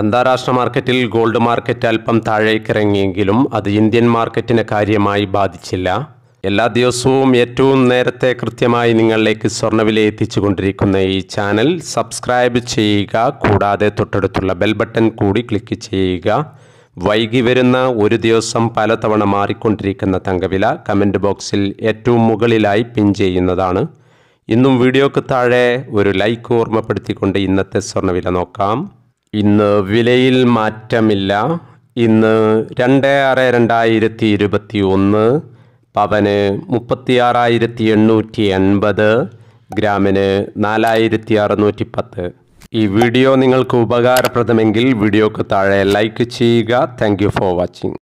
അന്താരാഷ്ട്ര മാർക്കറ്റിൽ gold market അല്പം താഴേക്കിറങ്ങിയെങ്കിലും അത് ഇന്ത്യൻ മാർക്കറ്റിനെ കാര്യമായി ബാധിച്ചില്ല എല്ലാ ദിവസവും ഏറ്റവും നേരത്തെ കൃത്യമായി നിങ്ങളിലേക്ക് സ്വർണ്ണവില എത്തിച്ചുകൊണ്ടിരിക്കുന്ന ഈ ചാനൽ സബ്സ്ക്രൈബ് ചെയ്യുക കൂടാതെ തൊട്ടടുത്തുള്ള ബെൽ ബട്ടൺ കൂടി ക്ലിക്ക് ചെയ്യുക വൈകി വരുന്ന ഒരു ദിവസം പലതവണ മാറിക്കൊണ്ടിരിക്കുന്ന തങ്കവില കമൻറ്റ് ബോക്സിൽ ഏറ്റവും മുകളിലായി പിൻ ചെയ്യുന്നതാണ് ഇന്നും വീഡിയോക്ക് താഴെ ഒരു ലൈക്ക് ഓർമ്മപ്പെടുത്തിക്കൊണ്ട് ഇന്നത്തെ സ്വർണ്ണവില നോക്കാം ഇന്ന് വിലയിൽ മാറ്റമില്ല ഇന്ന് രണ്ട് ആറ് രണ്ടായിരത്തി ഇരുപത്തി ഒന്ന് പവന് മുപ്പത്തിയാറായിരത്തി എണ്ണൂറ്റി എൺപത് ഗ്രാമിന് നാലായിരത്തി അറുന്നൂറ്റി പത്ത് ഈ വീഡിയോ നിങ്ങൾക്ക് ഉപകാരപ്രദമെങ്കിൽ വീഡിയോക്ക് താഴെ ലൈക്ക് ചെയ്യുക താങ്ക് ഫോർ വാച്ചിങ്